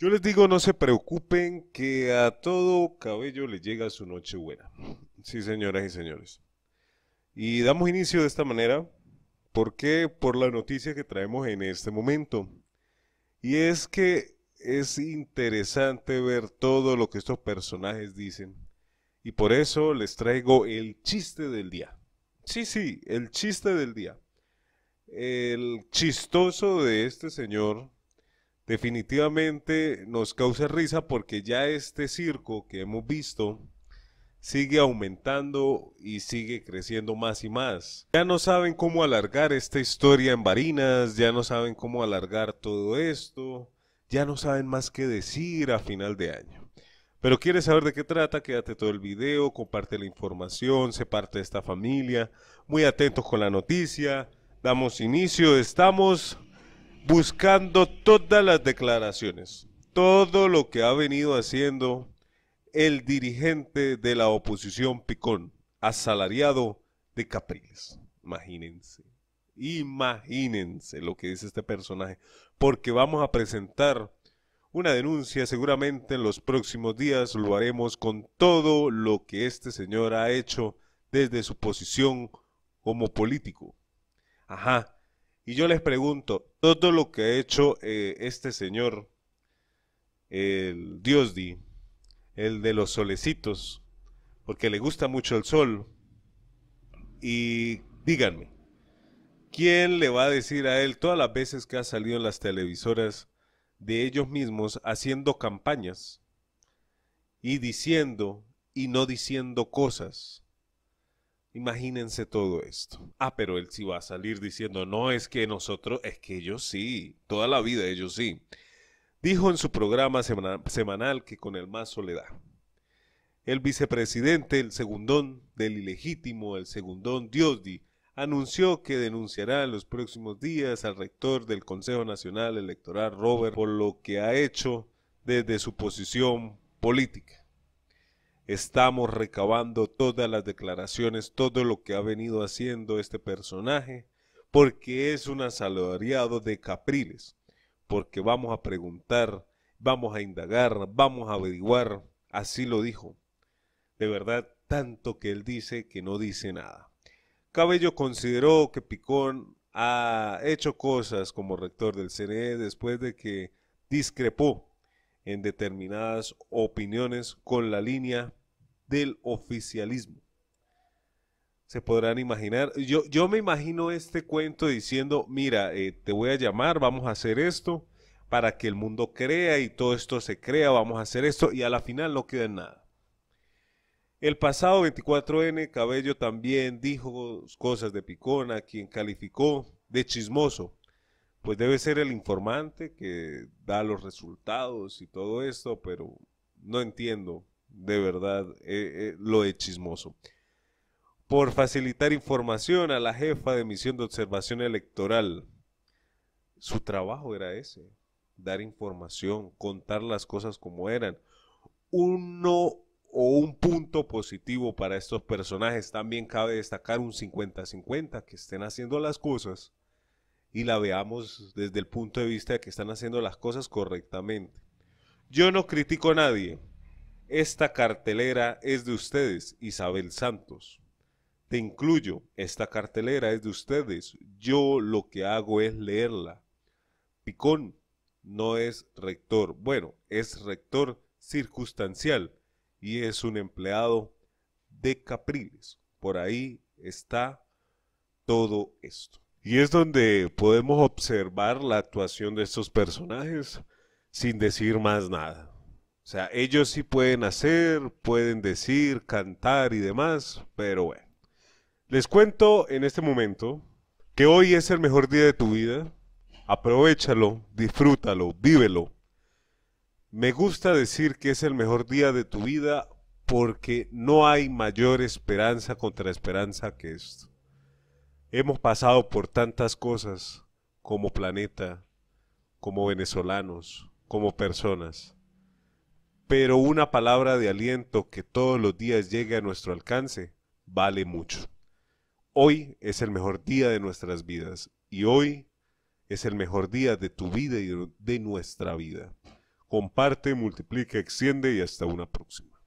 Yo les digo, no se preocupen que a todo cabello le llega su noche buena. Sí, señoras y señores. Y damos inicio de esta manera porque por la noticia que traemos en este momento. Y es que es interesante ver todo lo que estos personajes dicen. Y por eso les traigo el chiste del día. Sí, sí, el chiste del día. El chistoso de este señor definitivamente nos causa risa porque ya este circo que hemos visto sigue aumentando y sigue creciendo más y más. Ya no saben cómo alargar esta historia en varinas, ya no saben cómo alargar todo esto, ya no saben más qué decir a final de año. Pero quieres saber de qué trata, quédate todo el video, comparte la información, sé parte de esta familia, muy atentos con la noticia, damos inicio, estamos buscando todas las declaraciones, todo lo que ha venido haciendo el dirigente de la oposición Picón, asalariado de Capriles. Imagínense, imagínense lo que dice este personaje, porque vamos a presentar una denuncia seguramente en los próximos días, lo haremos con todo lo que este señor ha hecho desde su posición como político. Ajá, y yo les pregunto, todo lo que ha hecho eh, este señor, el Diosdi, el de los solecitos, porque le gusta mucho el sol, y díganme, ¿quién le va a decir a él todas las veces que ha salido en las televisoras de ellos mismos haciendo campañas y diciendo y no diciendo cosas? Imagínense todo esto. Ah, pero él sí va a salir diciendo, no es que nosotros, es que ellos sí, toda la vida ellos sí. Dijo en su programa semanal que con el más soledad. El vicepresidente, el segundón del ilegítimo, el segundón Diosdi, anunció que denunciará en los próximos días al rector del Consejo Nacional Electoral, Robert, por lo que ha hecho desde su posición política. Estamos recabando todas las declaraciones, todo lo que ha venido haciendo este personaje, porque es un asalariado de capriles, porque vamos a preguntar, vamos a indagar, vamos a averiguar, así lo dijo. De verdad, tanto que él dice que no dice nada. Cabello consideró que Picón ha hecho cosas como rector del CNE después de que discrepó en determinadas opiniones con la línea del oficialismo. Se podrán imaginar, yo, yo me imagino este cuento diciendo, mira, eh, te voy a llamar, vamos a hacer esto para que el mundo crea y todo esto se crea, vamos a hacer esto y a la final no queda nada. El pasado 24N, Cabello también dijo cosas de Picona, quien calificó de chismoso. Pues debe ser el informante que da los resultados y todo esto, pero no entiendo de verdad, eh, eh, lo de chismoso. Por facilitar información a la jefa de misión de observación electoral. Su trabajo era ese, dar información, contar las cosas como eran. Uno o un punto positivo para estos personajes. También cabe destacar un 50-50 que estén haciendo las cosas y la veamos desde el punto de vista de que están haciendo las cosas correctamente. Yo no critico a nadie, esta cartelera es de ustedes, Isabel Santos. Te incluyo, esta cartelera es de ustedes. Yo lo que hago es leerla. Picón no es rector. Bueno, es rector circunstancial y es un empleado de Capriles. Por ahí está todo esto. Y es donde podemos observar la actuación de estos personajes sin decir más nada. O sea, ellos sí pueden hacer, pueden decir, cantar y demás, pero bueno. Les cuento en este momento que hoy es el mejor día de tu vida. Aprovechalo, disfrútalo, vívelo. Me gusta decir que es el mejor día de tu vida porque no hay mayor esperanza contra esperanza que esto. Hemos pasado por tantas cosas como planeta, como venezolanos, como personas pero una palabra de aliento que todos los días llegue a nuestro alcance vale mucho. Hoy es el mejor día de nuestras vidas y hoy es el mejor día de tu vida y de nuestra vida. Comparte, multiplica, extiende y hasta una próxima.